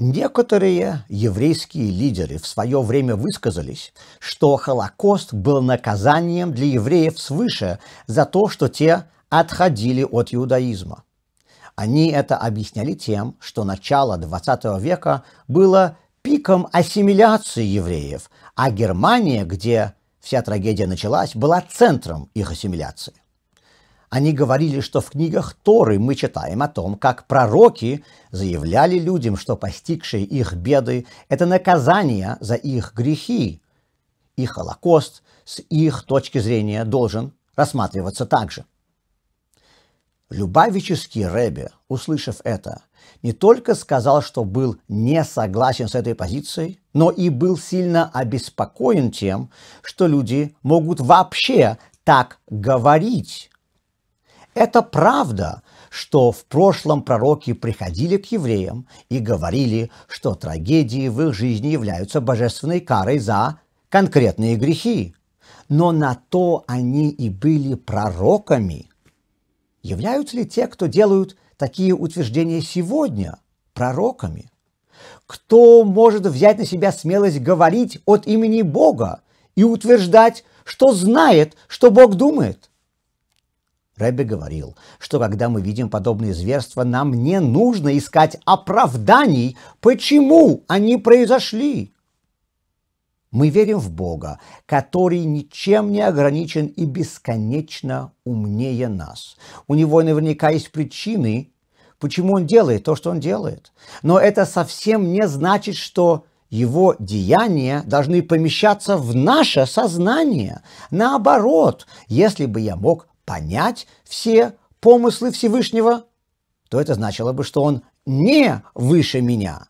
Некоторые еврейские лидеры в свое время высказались, что Холокост был наказанием для евреев свыше за то, что те отходили от иудаизма. Они это объясняли тем, что начало XX века было пиком ассимиляции евреев, а Германия, где вся трагедия началась, была центром их ассимиляции. Они говорили, что в книгах Торы мы читаем о том, как пророки заявляли людям, что постигшие их беды – это наказание за их грехи. И Холокост с их точки зрения должен рассматриваться также. Любавический Рэбе, услышав это, не только сказал, что был не согласен с этой позицией, но и был сильно обеспокоен тем, что люди могут вообще так говорить это правда, что в прошлом пророки приходили к евреям и говорили, что трагедии в их жизни являются божественной карой за конкретные грехи. Но на то они и были пророками. Являются ли те, кто делают такие утверждения сегодня, пророками? Кто может взять на себя смелость говорить от имени Бога и утверждать, что знает, что Бог думает? Рэбби говорил, что когда мы видим подобные зверства, нам не нужно искать оправданий, почему они произошли. Мы верим в Бога, который ничем не ограничен и бесконечно умнее нас. У него наверняка есть причины, почему он делает то, что он делает. Но это совсем не значит, что его деяния должны помещаться в наше сознание. Наоборот, если бы я мог понять все помыслы Всевышнего, то это значило бы, что он не выше меня.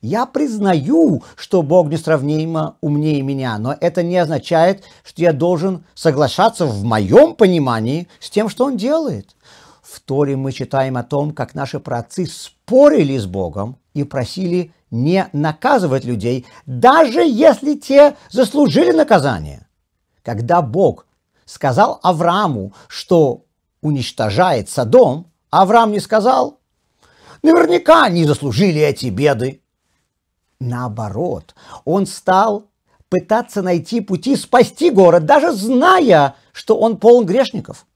Я признаю, что Бог несравнимо умнее меня, но это не означает, что я должен соглашаться в моем понимании с тем, что Он делает. В Торе мы читаем о том, как наши праотцы спорили с Богом и просили не наказывать людей, даже если те заслужили наказание. Когда Бог сказал Аврааму, что уничтожает Садом. Авраам не сказал, наверняка они заслужили эти беды. Наоборот, он стал пытаться найти пути спасти город, даже зная, что он полон грешников.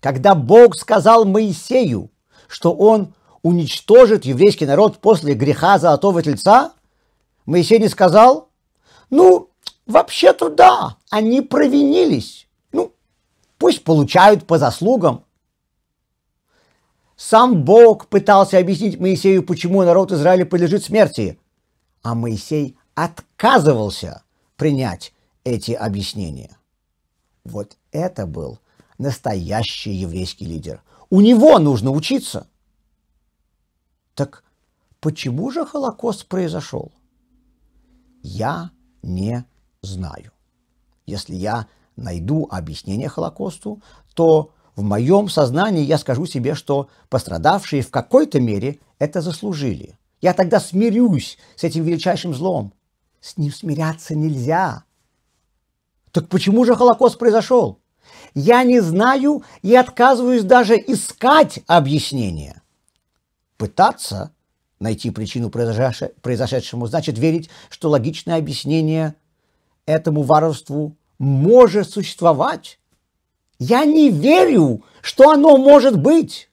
Когда Бог сказал Моисею, что он уничтожит еврейский народ после греха золотого тельца, Моисей не сказал, ну, вообще-то да, они провинились пусть получают по заслугам. Сам Бог пытался объяснить Моисею, почему народ Израиля подлежит смерти, а Моисей отказывался принять эти объяснения. Вот это был настоящий еврейский лидер. У него нужно учиться. Так почему же Холокост произошел? Я не знаю. Если я найду объяснение Холокосту, то в моем сознании я скажу себе, что пострадавшие в какой-то мере это заслужили. Я тогда смирюсь с этим величайшим злом. С ним смиряться нельзя. Так почему же Холокост произошел? Я не знаю и отказываюсь даже искать объяснение. Пытаться найти причину произошедшему значит верить, что логичное объяснение этому варварству может существовать. Я не верю, что оно может быть.